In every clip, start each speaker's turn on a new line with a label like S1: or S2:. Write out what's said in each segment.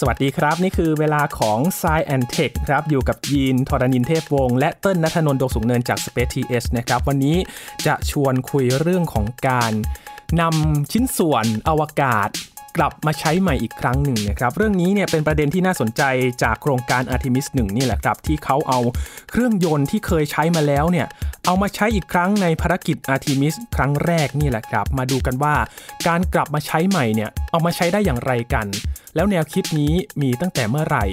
S1: สวัสดีครับ นี่คือเวลาของ s ซแอนเทคครับอยู่กับยีนทรณินเทพวงศ์และเติ้ลนัทนนท์ดวงสูงเนินจาก Space TS นะครับ วันนี้จะชวนคุยเรื่องของการนำชิ้นส่วนอวกาศกลับมาใช้ใหม่อีกครั้งหนึ่งนะครับ เรื่องนี้เนี่ยเป็นประเด็นที่น่าสนใจจากโครงการอาร์ทิมิสหนึ่งนี่แหละครับที่เขาเอาเครื่องยนต์ที่เคยใช้มาแล้วเนี่ยเอามาใช้อีกครั้งในภารกิจอาร์ทิมิสครั้งแรกนี่แหละครับ มาดูกันว่า การกลับมาใช้ใหม่เนี่ยเอามาใช้ได้อย่างไรกัน แล้วแนวคิดนี้มีตั้งแต่เมื่อไหร่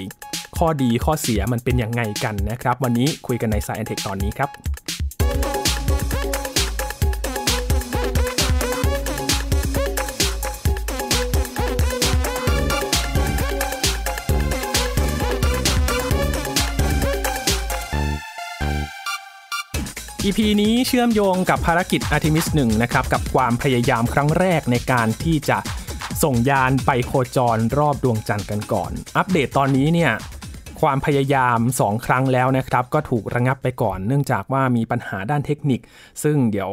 S1: ข้อดีข้อเสียมันเป็นอย่างไงกันนะครับ วันนี้คุยกันในสายแอนเทคตอนนี้ครับ EP นี้เชื่อมโยงกับภารกิจอร์ t ิมิสหนะครับกับความพยายามครั้งแรกในการที่จะส่งยานไปโคจรรอบดวงจันทร์กันก่อน อัปเดตตอนนี้เนี่ยความพยายาม 2 ครั้งแล้วนะครับก็ถูกระงับไปก่อน เนื่องจากว่ามีปัญหาด้านเทคนิค ซึ่งเดี๋ยว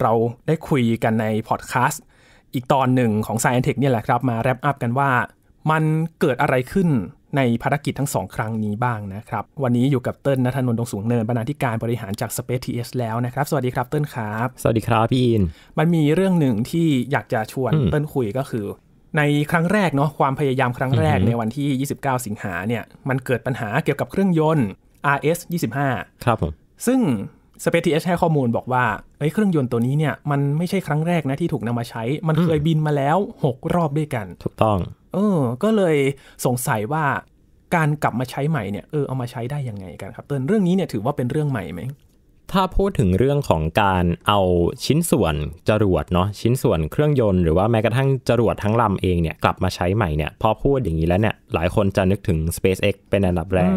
S1: เราได้คุยกันในพอดแคสต์ อีกตอนหนึ่งของ Science Tech เนี่ยแหละครับ มาแรปอัพกันว่ามันเกิดอะไรขึ้นในภารกิจทั้งสองครั้งนี้บ้างนะครับวันนี้อยู่กับเติ้ลนัทนนท์รงสูงเนินบรรณาธิการบริหารจาก Space TS แล้วนะครับ สวัสดีครับเติ้ลครับ สวัสดีครับ พี่อินมันมีเรื่องหนึ่งที่อยากจะชวนเติ้ลคุยก็คือ ในครั้งแรกเนาะความพยายามครั้งแรกในวันที่ 29 สิงหาเนี่ยมันเกิดปัญหาเกี่ยวกับเครื่องยนต์ RS 25 ครับผมซึ่ง Space TS ให้ข้อมูลบอกว่าเอ้เครื่องยนต์ตัวนี้เนี่ยมันไม่ใช่ครั้งแรกนะที่ถูกนำมาใช้ มันเคยบินมาแล้ว 6 รอบด้วยกันถูกต้องเออก็เลยสงสัยว่าการกลับมาใช้ใหม่เนี่ยเออเอามาใช้ได้ยังไงกันครับเตินเรื่องนี้เนี่ยถือว่าเป็นเรื่องใหม่ไหมถ้าพู
S2: ดถึงเรื่องของการเอาชิ้นส่วนจรวดเนาะชิ้นส่วนเครื่องยนต์หรือว่าแม้กระทั่งจรวดทั้งลำเองเนี่ยกลับมาใช้ใหม่เนี่ยพอพูดอย่างนี้แล้วเนี่ยหลายคนจะนึกถึง SpaceX เป็นอันดับแรก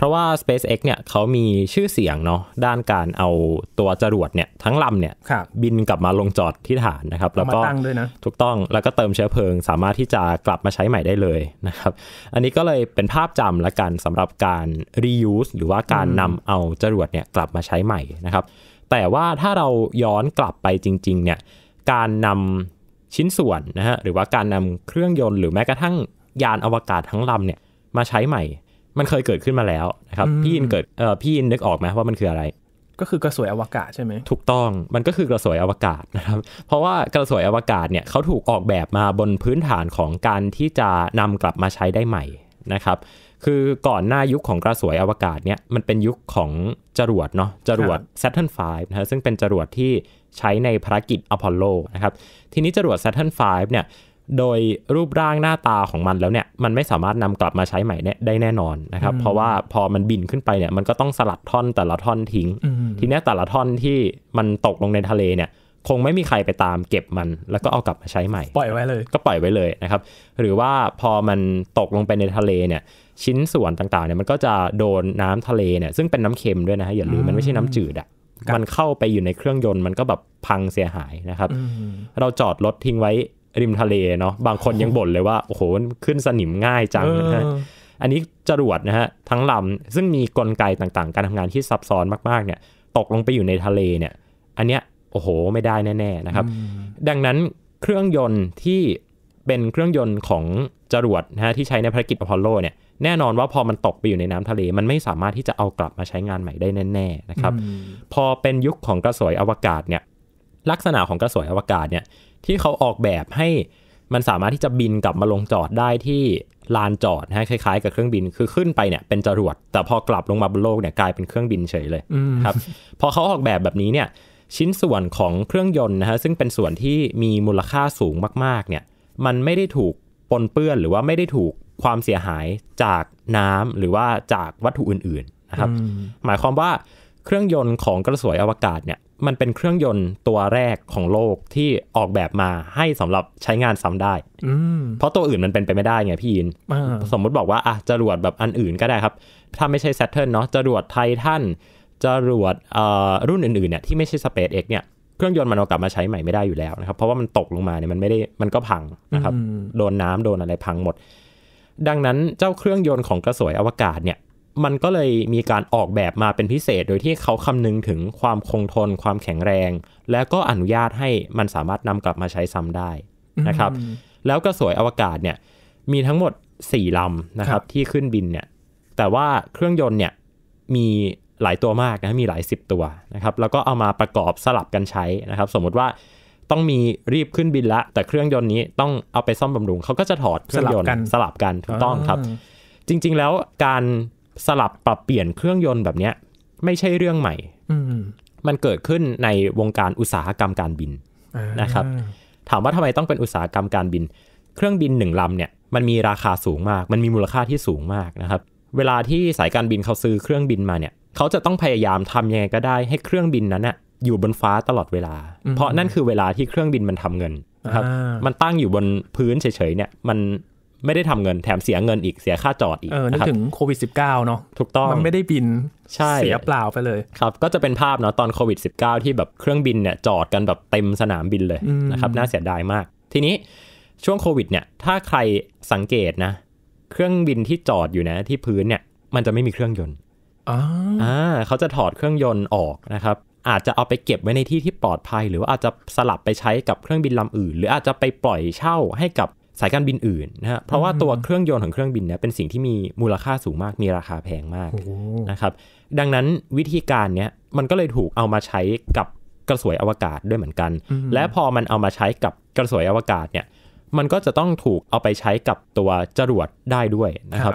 S2: เพราะว่า SpaceX เนี่ยเขามีชื่อเสียงเนาะด้านการเอาตัวจรวดเนี่ยทั้งลำเนี่ยบบินกลับมาลงจอดที่ฐานนะครับ แล้วก็ตั้งด้วยนะถูกต้องแล้วก็เติมเชื้อเพลิงสามารถที่จะกลับมาใช้ใหม่ได้เลยนะครับอันนี้ก็เลยเป็นภาพจำละกันสำหรับการ reuse หรือว่าการนำเอาจรวดเนี่ยกลับมาใช้ใหม่นะครับ แต่ว่าถ้าเราย้อนกลับไปจริงๆเนี่ยการนำชิ้นส่วนนะฮะหรือว่าการนำเครื่องยนต์หรือแม้กระทั่งยานอวกาศทั้งลำเนี่ยมาใช้ใหม่มันเคยเกิดขึ้นมาแล้วนะครับพี่อินเกิดเออพี่อินนึกออกไหมว่ามันคืออะไร ก็คือกระสวยอวกาศใช่ไหมถูกต้องมันก็คือกระสวยอวกาศนะครับเพราะว่ากระสวยอวกาศเนี่ยเขาถูกออกแบบมาบนพื้นฐานของการที่จะนำกลับมาใช้ได้ใหม่นะครับคือก่อนหน้ายุคของกระสวยอวกาศเนี่ยมันเป็นยุคของจรวดเนาะจรวด Saturn V นะซึ่งเป็นจรวดที่ใช้ในภารกิจอพอลโลนะครับ ทีนี้จรวด Saturn V เนี่ยโดยรูปร่างหน้าตาของมันแล้วเนี่ยมันไม่สามารถนำกลับมาใช้ใหม่ได้แน่นอนนะครับ เพราะว่าพอมันบินขึ้นไปเนี่ยมันก็ต้องสลัดท่อนแต่ละท่อนทิ้งทีนี้แต่ละท่อนที่มันตกลงในทะเลเนี่ย คงไม่มีใครไปตามเก็บมันแล้วก็เอากลับมาใช้ใหม่ ปล่อยไว้เลย ก็ปล่อยไว้เลยนะครับ หรือว่าพอมันตกลงไปในทะเลเนี่ย ชิ้นส่วนต่างๆเนี่ยมันก็จะโดนน้ำทะเลเนี่ยซึ่งเป็นน้ำเค็มด้วยนะฮะอย่าลืมมันไม่ใช่น้ำจืดอะมันเข้าไปอยู่ในเครื่องยนต์มันก็แบบพังเสียหายนะครับเราจอดรถทิ้งไว้ริมทะเลเนาะบางคนยังบ่นเลยว่าโอ้โหขึ้นสนิมง่ายจังนะฮะอันนี้จรวดนะฮะทั้งลำซึ่งมีกลไกต่างๆ การทำงานที่ซับซ้อนมากๆเนี่ย ตกลงไปอยู่ในทะเลเนี่ยอันเนี้ยโอ้โหไม่ได้แน่ ๆนะครับ ดังนั้นเครื่องยนต์ที่เป็นเครื่องยนต์ของจรวดนะฮะที่ใช้ในภารกิจอพอลโลเนี่ยแน่นอนว่าพอมันตกไปอยู่ในน้ำทะเลมันไม่สามารถที่จะเอากลับมาใช้งานใหม่ได้แน่ๆนะครับ พอเป็นยุคของกระสวยอวกาศเนี่ยลักษณะของกระสวยอวกาศเนี่ยที่เขาออกแบบให้มันสามารถที่จะบินกลับมาลงจอดได้ที่ลานจอดนะคล้ายๆ กับเครื่องบินคือขึ้นไปเนี่ยเป็นจรวดแต่พอกลับลงมาบนโลกเนี่ยกลายเป็นเครื่องบินเฉยเลยครับพอเขาออกแบบแบบนี้เนี่ยชิ้นส่วนของเครื่องยนต์นะฮะซึ่งเป็นส่วนที่มีมูลค่าสูงมาก ๆเนี่ยมันไม่ได้ถูกปนเปื้อนหรือว่าไม่ได้ถูกความเสียหายจากน้ำหรือว่าจากวัตถุอื่นๆนะครับหมายความว่าเครื่องยนต์ของกระสวยอวกาศเนี่ยมันเป็นเครื่องยนต์ตัวแรกของโลกที่ออกแบบมาให้สำหรับใช้งานซ้ำได้ เพราะตัวอื่นมันเป็นไปไม่ได้ไงพี่ยินสมมุติบอกว่าอ่ะจรวดแบบอันอื่นก็ได้ครับ ถ้าไม่ใช่ Saturn เนาะจรวดไททันจรวดรุ่นอื่นๆเนี่ยที่ไม่ใช่ SpaceX เนี่ยเครื่องยนต์มันเอากลับมาใช้ใหม่ไม่ได้อยู่แล้วนะครับ เพราะว่ามันตกลงมาเนี่ยมันไม่ได้มันก็พังนะครับโดนน้ำโดนอะไรพังหมด ดังนั้นเจ้าเครื่องยนต์ของกระสวยอวกาศเนี่ยมันก็เลยมีการออกแบบมาเป็นพิเศษ โดยที่เขาคำนึงถึงความคงทน ความแข็งแรง และก็อนุญาตให้มันสามารถนำกลับมาใช้ซ้ำได้นะครับ แล้วกระสวยอวกาศเนี่ย มีทั้งหมด4ลำนะครับที่ขึ้นบินเนี่ย แต่ว่าเครื่องยนต์เนี่ยมีหลายตัวมากนะมีหลาย10ตัวนะครับ แล้วก็เอามาประกอบสลับกันใช้นะครับ สมมติว่าต้องมีรีบขึ้นบินละแต่เครื่องยนต์นี้ต้องเอาไปซ่อมบำรุงเขาก็จะถอดเครื่องยนต์สลับกันถูกต้องครับ จริงๆ แล้วการสลับปรับเปลี่ยนเครื่องยนต์แบบเนี้ยไม่ใช่เรื่องใหม่ มันเกิดขึ้นในวงการอุตสาหกรรมการบินนะครับถามว่าทำไมต้องเป็นอุตสาหกรรมการบิน เครื่องบินหนึ่งลำเนี่ยมันมีราคาสูงมากมันมีมูลค่าที่สูงมากนะครับเวลาที่สายการบินเขาซื้อเครื่องบินมาเนี่ยเขาจะต้องพยายามทำยังไงก็ได้ให้เครื่องบินนั้นน่ะอยู่บนฟ้าตลอดเวลา เพราะนั่นคือเวลาที่เครื่องบินมันทำเงินนะครับมันตั้งอยู่บนพื้นเฉยๆเนี่ยมันไม่ได้ทำเงินแถมเสียเงินอีกเสียค่าจอดอีกเออนึกถึง
S1: โควิด -19 เนาะถูกต้องมันไม่ได้บินใช่เสียเปล่าไปเลย
S2: ครับก็จะเป็นภาพเนาะตอนโควิด -19 ที่แบบเครื่องบินเนี่ย จอดกันแบบเต็มสนามบินเลยนะครับน่าเสียดายมากทีนี้ช่วงโควิดเนี่ย ถ้าใครสังเกตนะ เครื่องบินที่จอดอยู่นะที่พื้นเนี่ย มันจะไม่มีเครื่องยนต์อ่าเขาจะถอดเครื่องยนต์ออกนะครับ อาจจะเอาไปเก็บไว้ในที่ที่ปลอดภัย หรือว่าอาจจะสลับไปใช้กับเครื่องบินลำอื่น หรืออาจจะไปปล่อยเช่าให้กับสายการบินอื่นนะฮะเพราะว่าตัวเครื่องยนต์ของเครื่องบินเนี่ยเป็นสิ่งที่มีมูลค่าสูงมาก มีราคาแพงมากนะครับ ดังนั้นวิธีการเนี้ยมันก็เลยถูกเอามาใช้กับกระสวยอวกาศด้วยเหมือนกัน และพอมันเอามาใช้กับกระสวยอวกาศเนี่ย มันก็จะต้องถูกเอาไปใช้กับตัวจรวดได้ด้วยนะครับ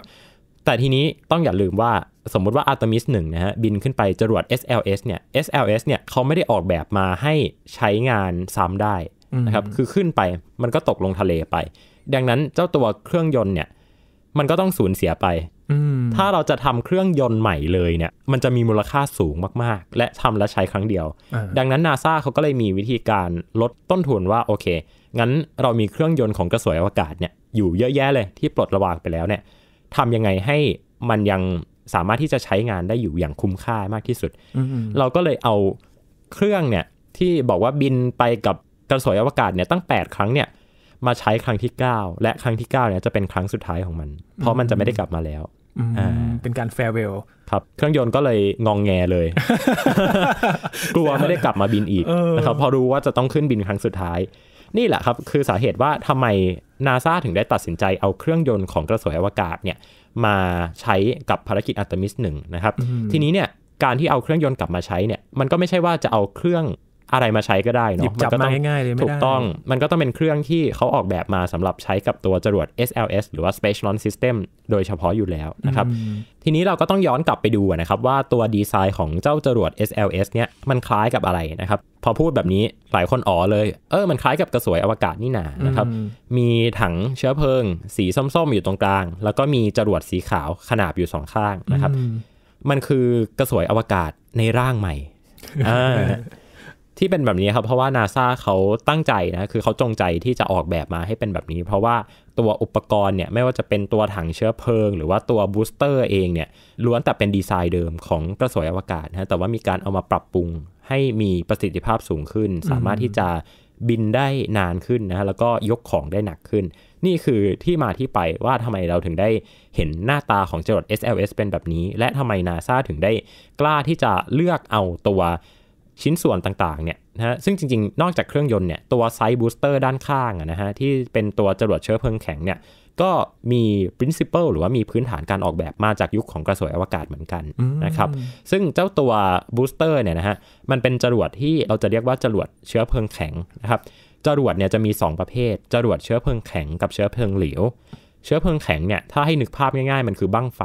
S2: แต่ทีนี้ต้องอย่าลืมว่าสมมุติว่าอาร์ตมิสหนึ่งนะฮะบินขึ้นไปจรวด SLS เนี่ย SLS เนี่ยเขาไม่ได้ออกแบบมาให้ใช้งานซ้ำได้นะครับ คือขึ้นไปมันก็ตกลงทะเลไปดังนั้นเจ้าตัวเครื่องยนต์เนี่ยมันก็ต้องสูญเสียไป ถ้าเราจะทำเครื่องยนต์ใหม่เลยเนี่ยมันจะมีมูลค่าสูงมากๆ และทำและใช้ครั้งเดียว ดังนั้นนาซาเขาก็เลยมีวิธีการลดต้นทุนว่าโอเคงั้นเรามีเครื่องยนต์ของกระสวยอวกาศเนี่ยอยู่เยอะแยะเลย ที่ปลดระวางไปแล้วเนี่ยทำยังไงให้มันยังสามารถที่จะใช้งานได้อยู่อย่างคุ้มค่ามากที่สุดเราก็เลยเอาเครื่องเนี่ยที่บอกว่าบินไปกับกระสวยอวกาศเนี่ยตั้ง 8 ครั้งเนี่ยมาใช้ครั้งที่ 9 และครั้งที่9เนี่ยจะเป็นครั้งสุดท้ายของมันเพราะมันจะไม่ได้กลับมาแล้วเป็นการแฟร์เวลครับ เครื่องยนต์ก็เลยงองแงเลย กลัวไม่ได้กลับมาบินอีกนะครับ พอรู้ว่าจะต้องขึ้นบินครั้งสุดท้าย นี่แหละครับคือสาเหตุว่าทำไมนาซาถึงได้ตัดสินใจเอาเครื่องยนต์ของกระสวยอวกาศเนี่ยมาใช้กับภารกิจอัตมิสหนึ่งนะครับ ทีนี้เนี่ย การที่เอาเครื่องยนต์กลับมาใช้เนี่ยมันก็ไม่ใช่ว่าจะเอาเครื่องอะไรมาใช้ก็ได้เนาะมันก็ต้อง่ายๆเลยถูกต้อง มันก็ต้องเป็นเครื่องที่เขาออกแบบมาสำหรับใช้กับตัวจรวด SLS หรือว่า Space Launch System โดยเฉพาะอยู่แล้วนะครับ ทีนี้เราก็ต้องย้อนกลับไปดูนะครับ ว่าตัวดีไซน์ของเจ้าจรวด SLS เนี่ย มันคล้ายกับอะไรนะครับ พอพูดแบบนี้หลายคนอ๋อเลย เออ มันคล้ายกับกระสวยอวกาศนี่นานะครับ มีถังเชื้อเพลิง สีส้มๆอยู่ตรงกลาง แล้วก็มีจรวดสีขาวขนาบอยู่สองข้างนะครับ มันคือกระสวยอวกาศในร่างใหม่อ่าที่เป็นแบบนี้ครับเพราะว่านาซาเขาตั้งใจนะคือเขาจงใจที่จะออกแบบมาให้เป็นแบบนี้ เพราะว่าตัวอุปกรณ์เนี่ยไม่ว่าจะเป็นตัวถังเชื้อเพลิง หรือว่าตัวบูสเตอร์เองเนี่ยล้วนแต่เป็นดีไซน์เดิมของกระสวยอวกาศนะแต่ว่ามีการเอามาปรับปรุง ให้มีประสิทธิภาพสูงขึ้น สามารถที่จะบินได้นานขึ้นนะแล้วก็ยกของได้หนักขึ้น นี่คือที่มาที่ไปว่าทำไมเราถึงได้เห็นหน้าตาของจรวด SLS เป็นแบบนี้ และทำไมนาซาถึงได้ กล้าที่จะเลือกเอาตัวชิ้นส่วนต่างๆ เนี่ยนะฮะ ซึ่งจริงๆ นอกจากเครื่องยนต์เนี่ย ตัวไซบูสเตอร์ด้านข้างนะฮะ ที่เป็นตัวจรวดเชื้อเพลิงแข็งเนี่ย ก็มี principle หรือว่ามีพื้นฐานการออกแบบมาจากยุคของกระสวยอวกาศเหมือนกันนะครับ ซึ่งเจ้าตัวบูสเตอร์เนี่ยนะฮะ มันเป็นจรวดที่เราจะเรียกว่าจรวดเชื้อเพลิงแข็งนะครับ จรวดเนี่ยจะมี 2 ประเภท จรวดเชื้อเพลิงแข็งกับเชื้อเพลิงเหลว เชื้อเพลิงแข็งเนี่ยถ้าให้นึกภาพง่ายๆ มันคือบั้งไฟ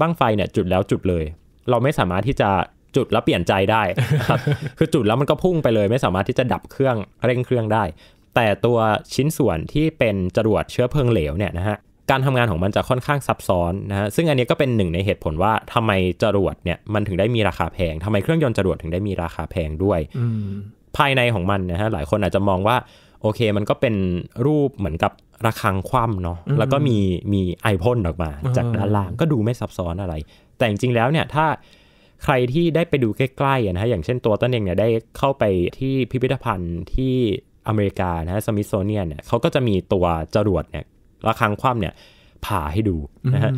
S2: บั้งไฟเนี่ยจุดแล้วจุดเลย เราไม่สามารถที่จะจุดแล้วเปลี่ยนใจได้ครับคือจุดแล้วมันก็พุ่งไปเลย ไม่สามารถที่จะดับเครื่องเร่งเครื่องได้ แต่ตัวชิ้นส่วนที่เป็นจรวดเชื้อเพลิงเหลวเนี่ยนะฮะ การทำงานของมันจะค่อนข้างซับซ้อนนะฮะ ซึ่งอันนี้ก็เป็นหนึ่งในเหตุผลว่าทำไมจรวดเนี่ย มันถึงได้มีราคาแพงทำไมเครื่องยนต์จรวดถึงได้มีราคาแพงด้วย ภายในของมันนะฮะ หลายคนอาจจะมองว่าโอเค มันก็เป็นรูปเหมือนกับระฆังคว่ำเนาะแล้วก็มีมีไอพ่นออกมา จากด้านล่างก็ดูไม่ซับซ้อนอะไร แต่จริงๆแล้วเนี่ยถ้าใครที่ได้ไปดูใกล้ๆนะฮะอย่างเช่นตัวต้นเองเนี่ยได้เข้าไปที่พิพิธภัณฑ์ที่อเมริกานะฮะสมิธโซเนียนเนี่ยเขาก็จะมีตัวจรวดเนี่ยระคังคว่ำเนี่ยผ่าให้ดูนะฮะ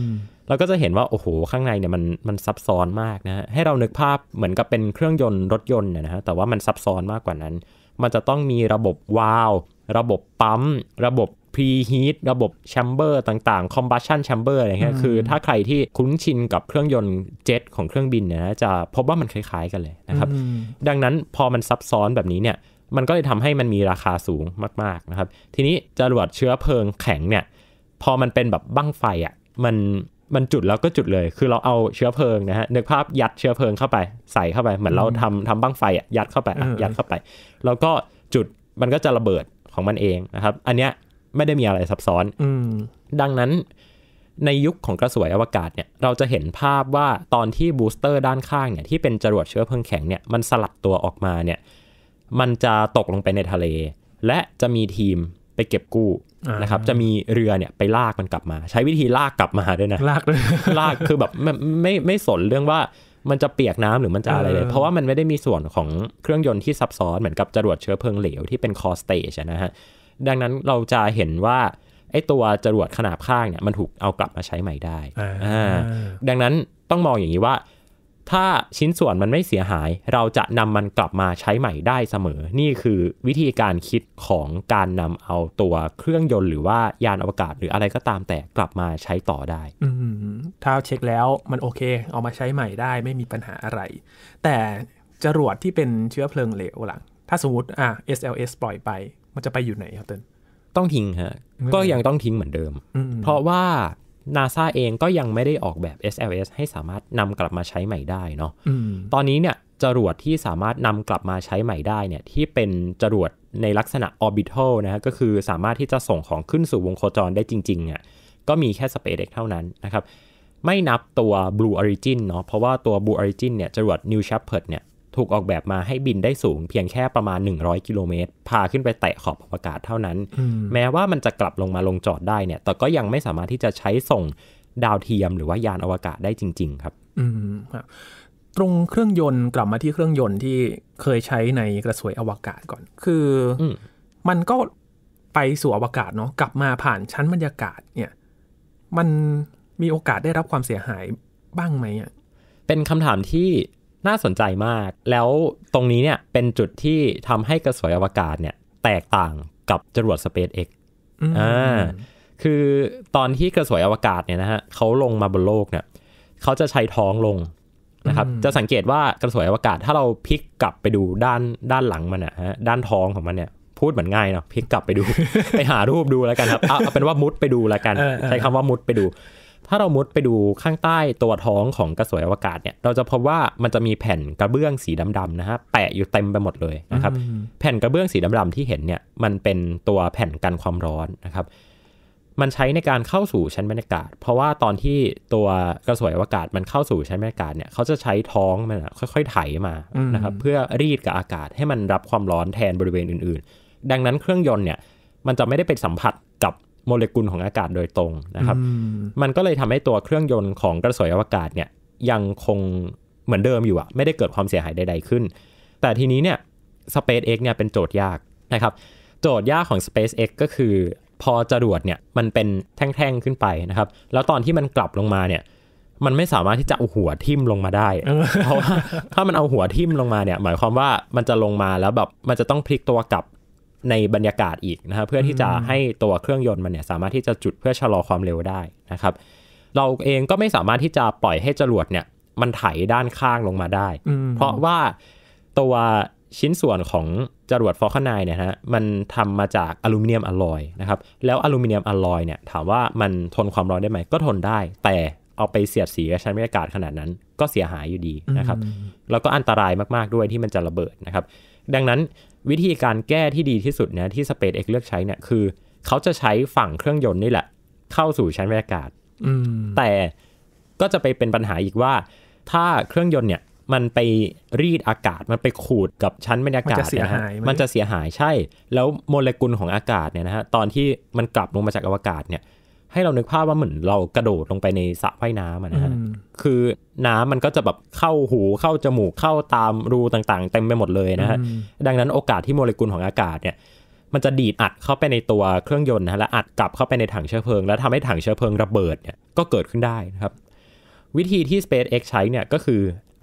S2: เราก็จะเห็นว่าโอ้โห ข้างในเนี่ยมันมันซับซ้อนมากนะฮะให้เรานึกภาพเหมือนกับเป็นเครื่องยนต์รถยนต์นะฮะแต่ว่ามันซับซ้อนมากกว่านั้น มันจะต้องมีระบบวาล์วระบบปั๊มระบบพรีฮีตระบบแชมเบอร์ต่างๆคอมบัชชันแชมเบอร์อะไรเงี้ยคือ ถ้าใครที่คุ้นชินกับเครื่องยนต์เจ็ตของเครื่องบินเนี่ยจะพบว่ามันคล้ายๆ กันเลยนะครับ ดังนั้นพอมันซับซ้อนแบบนี้เนี่ย มันก็เลยทำให้มันมีราคาสูงมากๆนะครับทีนี้จรวดเชื้อเพลิงแข็งเนี่ยพอมันเป็นแบบบั้งไฟอะ่ะมันมันจุดแล้วก็จุดเลย คือเราเอาเชื้อเพลิงนะฮะนึกภาพยัดเชื้อเพลิงเข้าไป ใส่เข้าไปเหมือนเราทำทำบั้งไฟอ่ะยัดเข้าไปยัดเข้าไป แล้วก็จุดมันก็จะระเบิดของมันเองนะครับ อันเนี้ยไม่ได้มีอะไรซับซ้อนอดังนั้นในยุคของกระสวยอวกาศเนี่ยเราจะเห็นภาพว่าตอนที่บูสเตอร์ด้านข้างเนี่ย ที่เป็นจรวดเชื้อเพลิงแข็งเนี่ยมันสลัดตัวออกมาเนี่ย มันจะตกลงไปในทะเล และจะมีทีมไปเก็บกู้นะครับ จะมีเรือเนี่ย ไปลากมันกลับมา ใช้วิธีลากกลับมาด้วยนะ ลากเลยลากคือแบบไม่ไม่สนเรื่องว่ามันจะเปียกน้ำหรือมันจะอะไรเลย เพราะว่ามันไม่ได้มีส่วนของเครื่องยนต์ที่ซับซ้อนเหมือนกับจรวดเชื้อเพลิงเหลวที่เป็นคอสเตชนะฮะดังนั้นเราจะเห็นว่าไอ้ตัวจรวดขนาบข้างเนี่ยมันถูกเอากลับมาใช้ใหม่ได้ ดังนั้นต้องมองอย่างนี้ว่า ถ้าชิ้นส่วนมันไม่เสียหาย เราจะนำมันกลับมาใช้ใหม่ได้เสมอ นี่คือวิธีการคิดของการนำเอาตัวเครื่องยนต์หรือว่ายานอวกาศ หรืออะไรก็ตามแต่กลับมาใช้ต่อได้
S1: ถ้าเช็คแล้วมันโอเค เอามาใช้ใหม่ได้ ไม่มีปัญหาอะไร แต่จรวดที่เป็นเชื้อเพลิงเหลวหลังถ้าสมมติอ่ะ SLS ปล่อยไปมันจะไปอยู่ไหนครับเต้นต้องทิ้งฮะก็ยังต้องทิ้งเหมือนเดิม เพราะว่านาซาเองก็ยังไม่ไ
S2: ด้ออกแบบ SLS ให้สามารถนำกลับมาใช้ใหม่ได้เนาะตอนนี้เนี่ยจรวดที่สามารถนำกลับมาใช้ใหม่ได้เนี่ยที่เป็นจรวดในลักษณะ orbital นะฮะก็คือสามารถที่จะส่งของขึ้นสู่วงโคจรได้จริงๆเนี่ย ก็มีแค่ SpaceX เท่านั้นนะครับ ไม่นับตัว Blue Origin เนาะ เพราะว่าตัว Blue Origin เนี่ย จรวด New Shepard เนี่ยถูกออกแบบมาให้บินได้สูงเพียงแค่ประมาณ 100 กิโลเมตร พาขึ้นไปแตะขอบอวกาศเท่านั้น แม้ว่ามันจะกลับลงมาลงจอดได้ เนี่ย แต่ก็ยังไม่สามารถที่จะใช้ส่งดาวเทียมหรือว่
S1: ายานอวกาศได้จริง ๆ ครับอืมครับตรงเครื่องยนต์กลับมาที่เครื่องยนต์ที่เคยใช้ในกระสวยอวกาศก่อน คืออมมันก็ไปสู่อวกาศเนาะกลับมาผ่านชั้นบรรยากาศ เนี่ยมันมีโอกาสได้รับความเสียหายบ้างไหมอ่ะเป็นคำถามที่น่าสนใจมาก แล้ว
S2: ตรงนี้เนี่ยเป็นจุดที่ทำให้กระสวยอวกาศเนี่ย แตกต่างกับจรวด SpaceX อ่าคือตอนที่กระสวยอวกาศเนี่ยนะฮะเขาลงมาบนโลกเนี่ยเขาจะใช้ท้องลงนะครับ จะสังเกตว่ากระสวยอวกาศ ถ้าเราพลิกกลับไปดูด้านด้านหลังมันนะฮะด้านท้องของมันเนี่ยพูดเหมือนง่ายเนาะพลิกกลับไปดู ไปหารูปดูแล้วกันครับเอาเป็นว่ามุดไปดูแล้วกันใช้คำว่ามุดไปดูถ้าเรามุดไปดูข้างใต้ตัวท้องของกระสวยอวกาศเนี่ย เราจะพบว่ามันจะมีแผ่นกระเบื้องสีดำๆนะฮะแปะอยู่เต็มไปหมดเลยนะครับ แผ่นกระเบื้องสีดำๆที่เห็นเนี่ย มันเป็นตัวแผ่นกันความร้อนนะครับ มันใช้ในการเข้าสู่ชั้นบรรยากาศ เพราะว่าตอนที่ตัวกระสวยอวกาศมันเข้าสู่ชั้นบรรยากาศเนี่ยเขาจะใช้ท้องมันค่อย ๆ ไถมานะครับ เพื่อรีดกับอากาศให้มันรับความร้อนแทนบริเวณอื่น ๆ ดังนั้นเครื่องยนต์เนี่ย มันจะไม่ได้ไปสัมผัสโมเลกุลของอากาศโดยตรงนะครับ มันก็เลยทำให้ตัวเครื่องยนต์ของกระสวยอวกาศเนี่ยยังคงเหมือนเดิมอยู่อะไม่ได้เกิดความเสียหายใดๆขึ้น แต่ทีนี้เนี่ย SpaceX เนี่ยเป็นโจทย์ยากนะครับ โจทย์ยากของ SpaceX ก็คือพอจรวดเนี่ยมันเป็นแท่งๆขึ้นไปนะครับแล้วตอนที่มันกลับลงมาเนี่ยมันไม่สามารถที่จะเอาหัวทิ่มลงมาได้เพราะว่าถ้ามันเอาหัวทิ่มลงมาเนี่ย หมายความว่ามันจะลงมาแล้วแบบมันจะต้องพลิกตัวกลับในบรรยากาศอีกนะครับเพื่อที่จะให้ตัวเครื่องยนต์มันเนี่ยสามารถที่จะจุดเพื่อชะลอความเร็วได้นะครับ เราเองก็ไม่สามารถที่จะปล่อยให้จรวดเนี่ยมันไถด้านข้างลงมาได้ เพราะว่าตัวชิ้นส่วนของจรวดฟอลคนไนเนี่ยฮะมันทำมาจากอลูมิเนียมอลอยนะครับแล้วอลูมิเนียมอลอยเนี่ยถามว่ามันทนความร้อนได้ไหม ก็ทนได้ แต่เอาไปเสียดสีกับชั้นบรรยากาศขนาดนั้นก็เสียหายอยู่ดีนะครับ แล้วก็อันตรายมาก ๆด้วยที่มันจะระเบิดนะครับ ดังนั้นวิธีการแก้ที่ดีที่สุดเนี่ยที่ SpaceX เลือกใช้เนี่ยคือเขาจะใช้ฝั่งเครื่องยนต์นี่แหละ เข้าสู่ชั้นบรรยากาศแต่ก็จะไปเป็นปัญหาอีกว่า ถ้าเครื่องยนต์เนี่ยมันไปรีดอากาศมันไปขูดกับชั้นบรรยากาศนะฮะมันจะเสียหายใช่ แล้วโมเลกุลของอากาศเนี่ยนะฮะตอนที่มันกลับลงมาจากอวกาศเนี่ยให้เรานึกภาพว่าเหมือนเรากระโดดลงไปในสระว่ายน้ำนะฮะ คือน้ำมันก็จะแบบเข้าหูเข้าจมูกเข้าตามรูต่าง ๆ เต็มไปหมดเลยนะฮะ ดังนั้นโอกาสที่โมเลกุลของอากาศเนี่ยมันจะดีดอัดเข้าไปในตัวเครื่องยนต์นะฮะและอัดกลับเข้าไปในถังเชื้อเพลิง แล้วทำให้ถังเชื้อเพลิงระเบิดเนี่ยก็เกิดขึ้นได้นะครับ วิธีที่ SpaceX ใช้เนี่ยก็คือ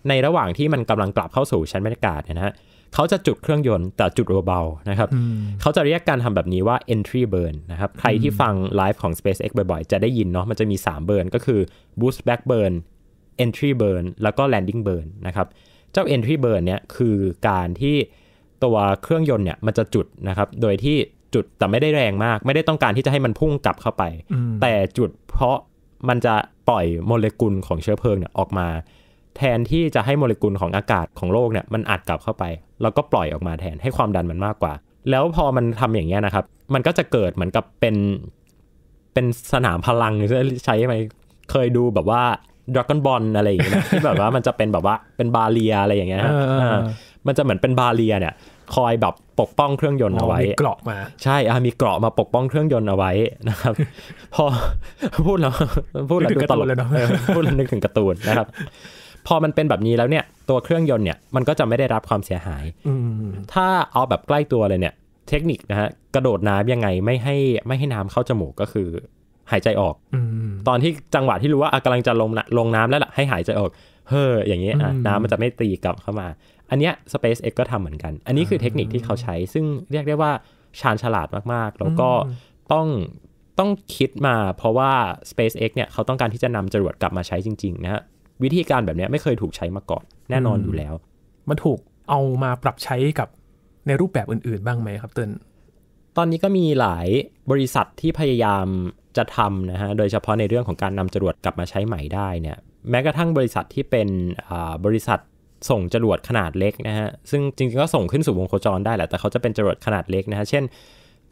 S2: ในระหว่างที่มันกำลังกลับเข้าสู่ชั้นบรรยากาศเนี่ยนะฮะเขาจะจุดเครื่องยนต์แต่จุดเบาๆนะครับ เขาจะเรียกการทำแบบนี้ว่า entry burn นะครับ ใครที่ฟังไลฟ์ของ SpaceX บ่อยๆ จะได้ยินเนาะ มันจะมี3เบิร์นก็คือ boost back burn entry burn แล้วก็ landing burn นะครับ เจ้า entry burn เนี่ย คือการที่ตัวเครื่องยนต์เนี่ยมันจะจุดนะครับ โดยที่จุดแต่ไม่ได้แรงมาก ไม่ได้ต้องการที่จะให้มันพุ่งกลับเข้าไป แต่จุดเพราะมันจะปล่อยโมเลกุลของเชื้อเพลิงเนี่ยออกมาแทนที่จะให้โมเลกุลของอากาศของโลกเนี่ย มันอัดกลับเข้าไป แล้วก็ปล่อยออกมาแทนให้ความดันมันมากกว่า แล้วพอมันทำอย่างเงี้ยนะครับ มันก็จะเกิดเหมือนกับเป็น เป็นสนามพลังใช่ไหมเคยดูแบบว่าดราก้อนบอลอะไรอย่างเงี้ยที่แบบว่ามันจะเป็นแบบว่าเป็นบาเรียอะไรอย่างเงี้ยมันจะเหมือนเป็นบาเรียเนี่ย คอยแบบปกป้องเครื่องยนต์เอาไว้มีเกราะมาใช่มีเกราะมาปกป้องเครื่องยนต์เอาไว้นะครับ พอพูดแล้วพูดแล้วดูตลกพูดแล้วนึกถึงการ์ตูนนะครับพอมันเป็นแบบนี้แล้วเนี่ยตัวเครื่องยนต์เนี่ยมันก็จะไม่ได้รับความเสียหายถ้าเอาแบบใกล้ตัวเลยเนี่ยเทคนิคนะฮะกระโดดน้ำยังไงไม่ให้ไม่ให้น้ำเข้าจมูกก็คือหายใจออกอตอนที่จังหวะที่รู้ว่ากำลังจะลงลงน้ำแล้วล่ะ ให้หายใจออก เฮ้ออย่างเงี้ยน้ำมันจะไม่ตีกลับเข้ามา อันเนี้ย SpaceX ก็ทำเหมือนกัน อันนี้คือเทคนิคที่เขาใช้ซึ่งเรียกได้ว่าชาญฉลาดมากๆ แล้วก็ต้องต้องคิดมา เพราะว่า SpaceX เนี่ยเขาต้องการที่จะนำจรวดกลับมาใช้จริงๆนะฮะวิธีการแบบนี้ไม่เคยถูกใช้มาก่อน แน่นอนอยู่แล้ว
S1: มันถูกเอามาปรับใช้กับในรูปแบบอื่นๆบ้างไหมครับเติ้ล
S2: ตอนนี้ก็มีหลายบริษัทที่พยายามจะทำนะฮะโดยเฉพาะในเรื่องของการนำจรวดกลับมาใช้ใหม่ได้เนี่ยแม้กระทั่งบริษัทที่เป็นบริษัทส่งจรวดขนาดเล็กนะฮะซึ่งจริงๆก็ส่งขึ้นสู่วงโคจรได้แหละแต่เขาจะเป็นจรวดขนาดเล็กนะฮะเช่น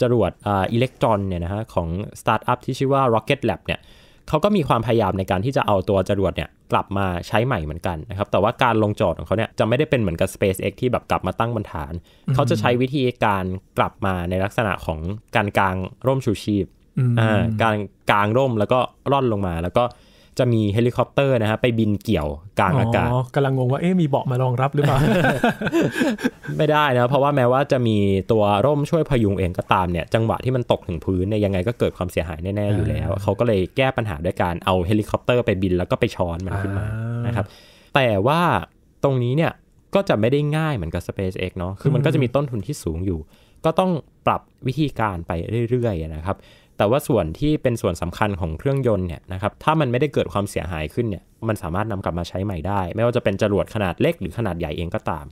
S2: จรวดอิเล็กตรอนเนี่ยนะฮะของสตาร์ทอัพที่ชื่อว่า Rocket Lab เนี่ยเขาก็มีความพยายามในการที่จะเอาตัวจรวดเนี่ยกลับมาใช้ใหม่เหมือนกันนะครับแต่ว่าการลงจอดของเขาเนี่ยจะไม่ได้เป็นเหมือนกับ SpaceX ที่แบบกลับมาตั้งบนฐาน เขาจะใช้วิธีการกลับมาในลักษณะของการกางร่มชูชีพการกางร่มแล้วก็ร่อนลงมาแล้วก็จะมีเฮลิคอปเตอร์นะฮะไปบินเกี่ยวกลางอากาศ
S1: กำลังงงว่าเอ๊ะมีเบาะมารองรับหรือเปล่า
S2: ไม่ได้นะเพราะว่าแม้ว่าจะมีตัวร่มช่วยพยุงเองก็ตามเนี่ยจังหวะที่มันตกถึงพื้นเนี่ยยังไงก็เกิดความเสียหายแน่ ๆอยู่แล้ว เขาก็เลยแก้ปัญหาด้วยการเอาเฮลิคอปเตอร์ไปบินแล้วก็ไปช้อนมันขึ้นมานะครับแต่ว่าตรงนี้เนี่ยก็จะไม่ได้ง่ายเหมือนกับ SpaceX เนาะคือมันก็จะมีต้นทุนที่สูงอยู่ ก็ต้องปรับวิธีการไปเรื่อยๆนะครับแต่ว่าส่วนที่เป็นส่วนสำคัญของเครื่องยนต์เนี่ยนะครับ ถ้ามันไม่ได้เกิดความเสียหายขึ้นเนี่ย มันสามารถนำกลับมาใช้ใหม่ได้ ไม่ว่าจะเป็นจรวดขนาดเล็กหรือขนาดใหญ่เองก็ตาม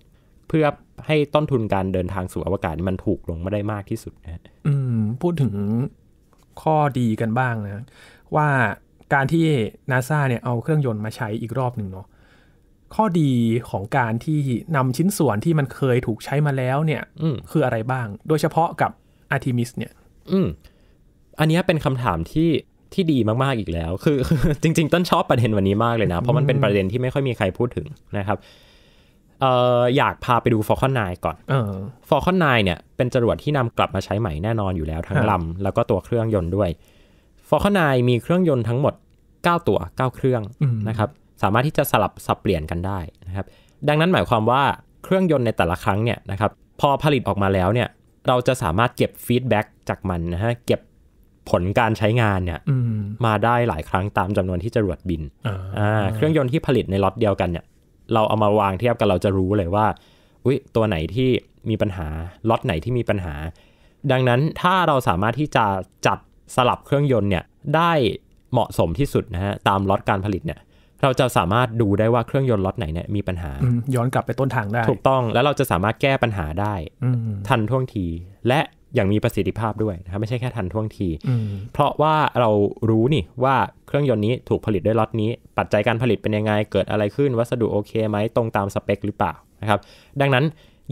S2: เพื่อให้ต้นทุนการเดินทางสู่อวกาศมันถูกลงมาได้มากที่สุดนะ
S1: อืม พูดถึงข้อดีกันบ้างนะ ว่าการที่นาซาเนี่ยเอาเครื่องยนต์มาใช้อีกรอบหนึ่งเนาะ ข้อดีของการที่นำชิ้นส่วนที่มันเคยถูกใช้มาแล้วเนี่ยคืออะไรบ้าง โดยเฉพาะกับอาร์ทิมิสเนี่ย อือันนี้เป็นคำถามที่ที่ดีมากๆอีกแล้ว คือจริงๆ ต้นชอบประเด็นวั
S2: นนี้มากเลยนะ เพราะมันเป็นประเด็นที่ไม่ค่อยมีใครพูดถึงนะครับ เอออยากพาไปดูฟอร์คอนไนก่อนฟอร์คอนไนเนี่ยเป็นจรวดที่นำกลับมาใช้ใหม่แน่นอนอยู่แล้วทั้งลำแล้วก็ตัวเครื่องยนต์ด้วย ฟอร์คอนไนมีเครื่องยนต์ทั้งหมด9ตัว9เครื่องนะครับ สามารถที่จะสลับสับเปลี่ยนกันได้นะครับ ดังนั้นหมายความว่าเครื่องยนต์ในแต่ละครั้งเนี่ยนะครับ พอผลิตออกมาแล้วเนี่ย เราจะสามารถเก็บฟีดแบ็กจากมันนะฮะเก็บผลการใช้งานเนี่ยมาได้หลายครั้งตามจำนวนที่จรวดบินอ่าเครื่องยนต์ที่ผลิตในล็อตเดียวกันเนี่ย เราเอามาวางเทียบกันเราจะรู้เลยว่าอุ้ยตัวไหนที่มีปัญหาล็อตไหนที่มีปัญหา ดังนั้นถ้าเราสามารถที่จะจัดสลับเครื่องยนต์เนี่ยได้เหมาะสมที่สุดนะฮะตามล็อตการผลิตเนี่ย เราจะสามารถดูได้ว่าเครื่องยนต์ล็อตไหนเนี่ยมีปัญหา
S1: ย้อนกลับไปต้นทางได้ ถูก
S2: ต้องแล้วเราจะสามารถแก้ปัญหาได้ทันท่วงทีและอย่างมีประสิทธิภาพด้วยนะครับไม่ใช่แค่ทันท่วงที เพราะว่าเรารู้นี่ว่าเครื่องยนต์นี้ถูกผลิตด้วยล็อตนี้ ปัจจัยการผลิตเป็นยังไง เกิดอะไรขึ้นวัสดุโอเคไหม ตรงตามสเปค หรือเปล่านะครับดังนั้น